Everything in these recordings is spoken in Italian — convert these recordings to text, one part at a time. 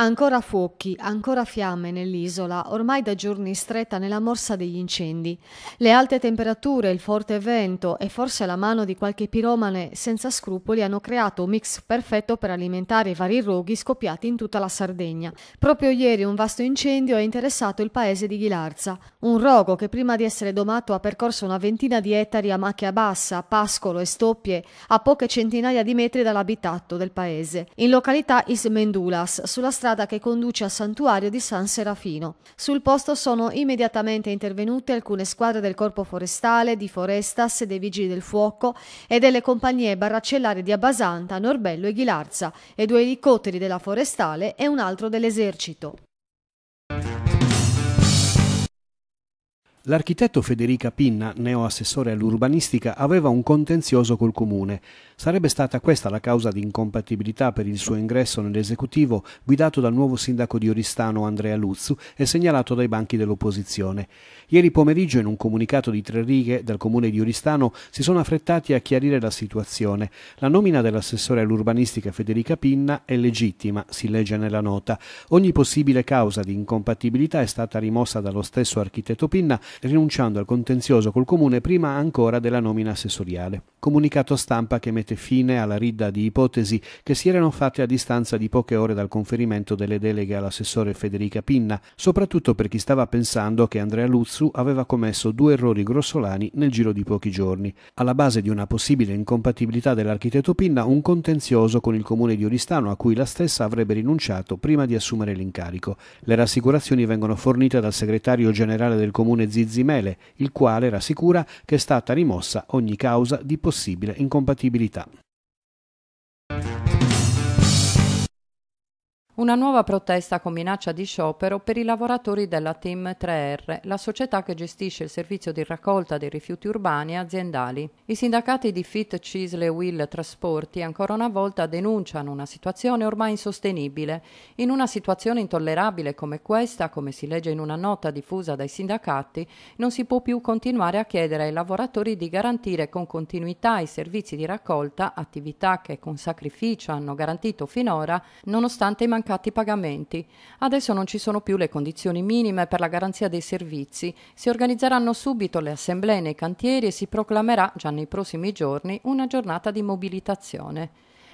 Ancora fuochi, ancora fiamme nell'isola, ormai da giorni stretta nella morsa degli incendi. Le alte temperature, il forte vento e forse la mano di qualche piromane senza scrupoli hanno creato un mix perfetto per alimentare i vari roghi scoppiati in tutta la Sardegna. Proprio ieri un vasto incendio ha interessato il paese di Ghilarza, un rogo che prima di essere domato ha percorso una ventina di ettari a macchia bassa, pascolo e stoppie a poche centinaia di metri dall'abitato del paese, in località Ismendulas, sulla strada strada che conduce al santuario di San Serafino. Sul posto sono immediatamente intervenute alcune squadre del Corpo Forestale, di Forestas, dei Vigili del Fuoco e delle compagnie baraccellari di Abbasanta, Norbello e Ghilarza e due elicotteri della Forestale e un altro dell'esercito. L'architetto Federica Pinna, neo assessore all'urbanistica, aveva un contenzioso col comune. Sarebbe stata questa la causa di incompatibilità per il suo ingresso nell'esecutivo guidato dal nuovo sindaco di Oristano Andrea Luzzu e segnalato dai banchi dell'opposizione. Ieri pomeriggio in un comunicato di tre righe dal comune di Oristano si sono affrettati a chiarire la situazione. La nomina dell'assessore all'urbanistica Federica Pinna è legittima, si legge nella nota. Ogni possibile causa di incompatibilità è stata rimossa dallo stesso architetto Pinna rinunciando al contenzioso col comune prima ancora della nomina assessoriale. Comunicato stampa che mette fine alla ridda di ipotesi che si erano fatte a distanza di poche ore dal conferimento delle deleghe all'assessore Federica Pinna, soprattutto per chi stava pensando che Andrea Luzzu aveva commesso due errori grossolani nel giro di pochi giorni. Alla base di una possibile incompatibilità dell'architetto Pinna un contenzioso con il comune di Oristano a cui la stessa avrebbe rinunciato prima di assumere l'incarico. Le rassicurazioni vengono fornite dal segretario generale del comune Zio Zizimele, il quale rassicura che è stata rimossa ogni causa di possibile incompatibilità. Una nuova protesta con minaccia di sciopero per i lavoratori della Team 3R, la società che gestisce il servizio di raccolta dei rifiuti urbani e aziendali. I sindacati di FIT, Cisle e Will Trasporti ancora una volta denunciano una situazione ormai insostenibile. In una situazione intollerabile come questa, come si legge in una nota diffusa dai sindacati, non si può più continuare a chiedere ai lavoratori di garantire con continuità i servizi di raccolta, attività che con sacrificio hanno garantito finora, nonostante i mancati mancati pagamenti. Adesso non ci sono più le condizioni minime per la garanzia dei servizi, si organizzeranno subito le assemblee nei cantieri e si proclamerà, già nei prossimi giorni, una giornata di mobilitazione.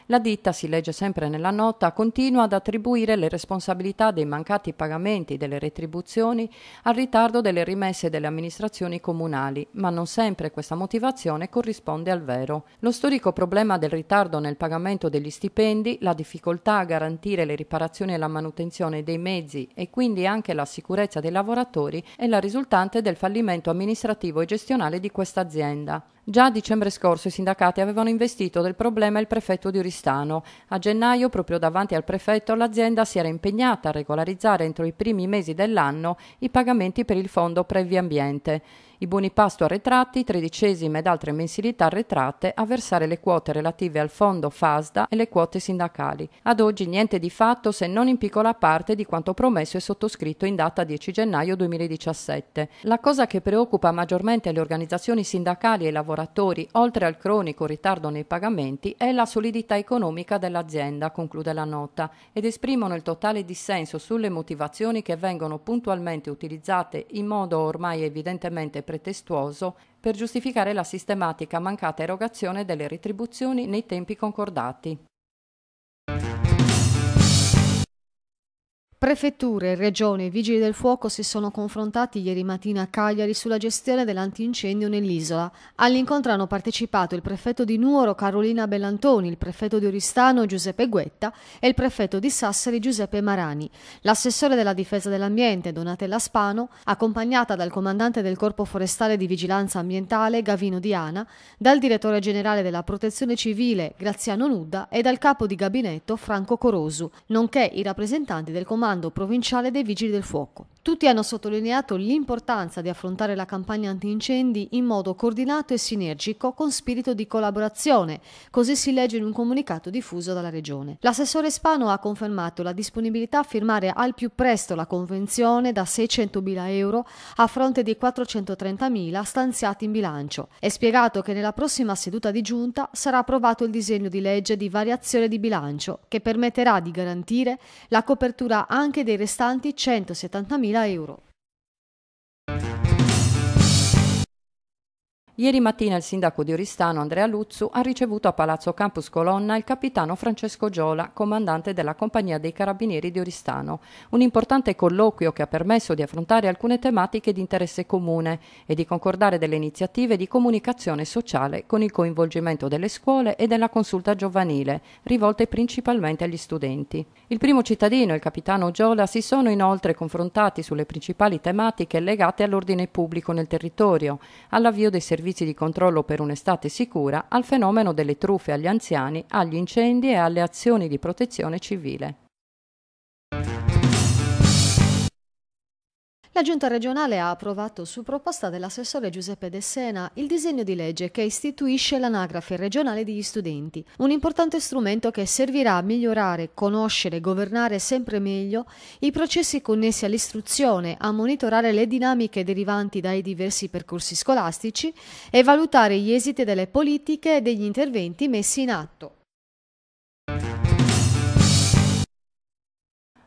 La ditta, si legge sempre nella nota, continua ad attribuire le responsabilità dei mancati pagamenti delle retribuzioni al ritardo delle rimesse delle amministrazioni comunali, ma non sempre questa motivazione corrisponde al vero. Lo storico problema del ritardo nel pagamento degli stipendi, la difficoltà a garantire le riparazioni e la manutenzione dei mezzi e quindi anche la sicurezza dei lavoratori è la risultante del fallimento amministrativo e gestionale di questa azienda. Già a dicembre scorso i sindacati avevano investito del problema il prefetto di Oristano. A gennaio, proprio davanti al prefetto, l'azienda si era impegnata a regolarizzare entro i primi mesi dell'anno i pagamenti per il fondo Ambiente i buoni pasto arretrati, tredicesime ed altre mensilità arretrate a versare le quote relative al fondo FASDA e le quote sindacali. Ad oggi niente di fatto se non in piccola parte di quanto promesso e sottoscritto in data 10 gennaio 2017. La cosa che preoccupa maggiormente le organizzazioni sindacali e i lavoratori, oltre al cronico ritardo nei pagamenti, è la solidità economica dell'azienda, conclude la nota, ed esprimono il totale dissenso sulle motivazioni che vengono puntualmente utilizzate in modo ormai evidentemente presente pretestuoso per giustificare la sistematica mancata erogazione delle retribuzioni nei tempi concordati. Prefetture, regione e vigili del fuoco si sono confrontati ieri mattina a Cagliari sulla gestione dell'antincendio nell'isola. All'incontro hanno partecipato il prefetto di Nuoro Carolina Bellantoni, il prefetto di Oristano Giuseppe Guetta e il prefetto di Sassari Giuseppe Marani. L'assessore della difesa dell'ambiente Donatella Spano, accompagnata dal comandante del Corpo Forestale di Vigilanza Ambientale Gavino Diana, dal direttore generale della Protezione Civile Graziano Nudda e dal capo di gabinetto Franco Corosu, nonché i rappresentanti del comando comando provinciale dei vigili del fuoco. Tutti hanno sottolineato l'importanza di affrontare la campagna antincendi in modo coordinato e sinergico con spirito di collaborazione, così si legge in un comunicato diffuso dalla Regione. L'assessore Spano ha confermato la disponibilità a firmare al più presto la convenzione da 600.000 euro a fronte dei 430.000 stanziati in bilancio. È spiegato che nella prossima seduta di giunta sarà approvato il disegno di legge di variazione di bilancio che permetterà di garantire la copertura anche dei restanti 170.000 الى يورو Ieri mattina il sindaco di Oristano Andrea Luzzu ha ricevuto a Palazzo Campus Colonna il capitano Francesco Giola, comandante della Compagnia dei Carabinieri di Oristano, un importante colloquio che ha permesso di affrontare alcune tematiche di interesse comune e di concordare delle iniziative di comunicazione sociale con il coinvolgimento delle scuole e della consulta giovanile, rivolte principalmente agli studenti. Il primo cittadino e il capitano Giola si sono inoltre confrontati sulle principali tematiche legate all'ordine pubblico nel territorio, all'avvio dei servizi servizi di controllo per un'estate sicura al fenomeno delle truffe agli anziani, agli incendi e alle azioni di protezione civile. La Giunta regionale ha approvato, su proposta dell'assessore Giuseppe De Sena, il disegno di legge che istituisce l'anagrafe regionale degli studenti, un importante strumento che servirà a migliorare, conoscere e governare sempre meglio i processi connessi all'istruzione, a monitorare le dinamiche derivanti dai diversi percorsi scolastici e valutare gli esiti delle politiche e degli interventi messi in atto.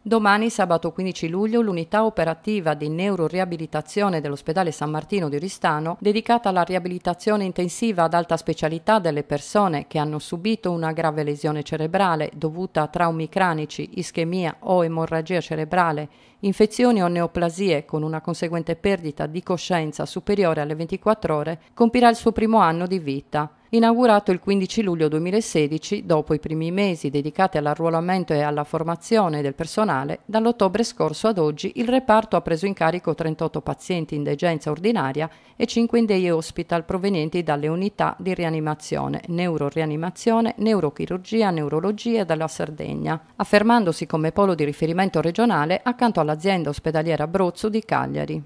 Domani, sabato 15 luglio, l'unità operativa di neuroriabilitazione dell'ospedale San Martino di Oristano, dedicata alla riabilitazione intensiva ad alta specialità delle persone che hanno subito una grave lesione cerebrale dovuta a traumi cranici, ischemia o emorragia cerebrale, infezioni o neoplasie con una conseguente perdita di coscienza superiore alle 24 ore, compirà il suo primo anno di vita inaugurato il 15 luglio 2016 dopo i primi mesi dedicati all'arruolamento e alla formazione del personale, dall'ottobre scorso ad oggi il reparto ha preso in carico 38 pazienti in degenza ordinaria e 5 in day hospital provenienti dalle unità di rianimazione, neurorianimazione, neurochirurgia, neurologia della Sardegna, affermandosi come polo di riferimento regionale accanto all'azienda ospedaliera Brozzo di Cagliari.